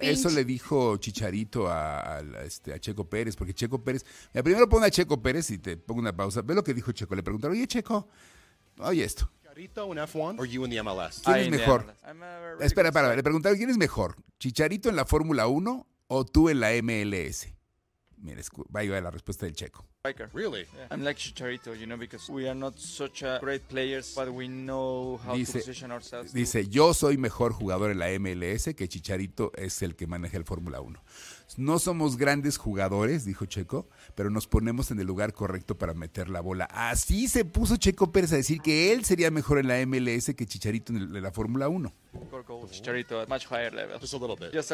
Eso, le dijo Chicharito a, este, a, Checo Pérez, porque Checo Pérez, mira, primero pone a Checo Pérez y te pongo una pausa. Ve lo que dijo Checo. Le preguntaron, oye Checo, oye esto. ¿Chicharito en F1 o en MLS? ¿Quién es mejor? Espera, para, le preguntaron, ¿quién es mejor? ¿Chicharito en la Fórmula 1 o tú en la MLS? Mira, va a la respuesta del Checo. Really? I'm like Chicharito, you know, because we are not such great players, but we know how dice, to position ourselves. Dice, yo soy mejor jugador en la MLS que Chicharito es el que maneja el Fórmula 1. No somos grandes jugadores, dijo Checo, pero nos ponemos en el lugar correcto para meter la bola. Así se puso Checo Pérez a decir que él sería mejor en la MLS que Chicharito en, la Fórmula 1. Chicharito at much higher level. Just a little bit. Just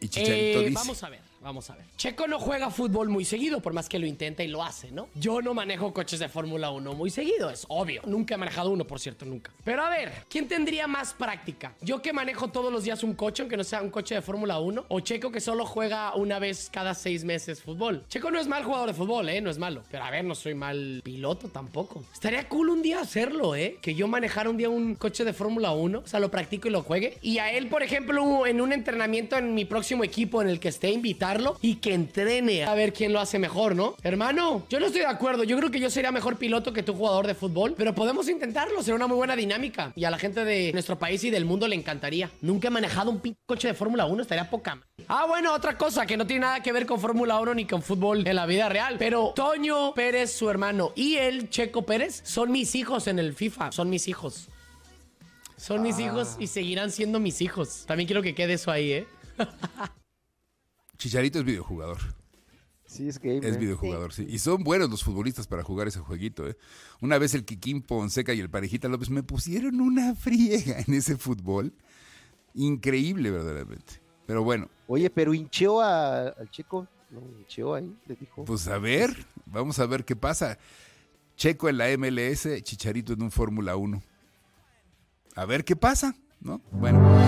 ¿Y eh, Vamos a ver, vamos a ver. Checo no juega fútbol muy seguido, por más que lo intenta y lo hace, ¿no? Yo no manejo coches de Fórmula 1 muy seguido, es obvio. Nunca he manejado uno, por cierto, nunca. Pero a ver, ¿quién tendría más práctica? ¿Yo que manejo todos los días un coche, aunque no sea un coche de Fórmula 1? ¿O Checo que solo juega una vez cada seis meses fútbol? Checo no es mal jugador de fútbol, ¿eh? No es malo. Pero a ver, no soy mal piloto tampoco. Estaría cool un día hacerlo, ¿eh? Que yo manejara un día un coche de Fórmula 1, o sea, lo practico y lo juegue. Y a él, por ejemplo, en un entrenamiento en mi próximo equipo en el que esté, invitarlo y que entrene a ver quién lo hace mejor, ¿no? Hermano, yo no estoy de acuerdo. Yo creo que yo sería mejor piloto que tu jugador de fútbol, pero podemos intentarlo. Será una muy buena dinámica y a la gente de nuestro país y del mundo le encantaría. Nunca he manejado un pinche coche de Fórmula 1, estaría poca. Ah, bueno, otra cosa que no tiene nada que ver con Fórmula 1 ni con fútbol en la vida real, pero Toño Pérez, su hermano, y el Checo Pérez son mis hijos en el FIFA, son mis hijos. Son mis ah. hijos y seguirán siendo mis hijos. También quiero que quede eso ahí, ¿eh? Chicharito es videojugador. Sí, es gamer. Es videojugador, sí. Y son buenos los futbolistas para jugar ese jueguito, ¿eh? Una vez el Kikín Ponseca y el Parejita López me pusieron una friega en ese fútbol. Increíble, verdaderamente. Pero bueno. Oye, pero hincheó al chico. No, hincheó ahí, le dijo. Pues a ver, vamos a ver qué pasa. Checo en la MLS, Chicharito en un Fórmula 1. A ver qué pasa, ¿no? Bueno.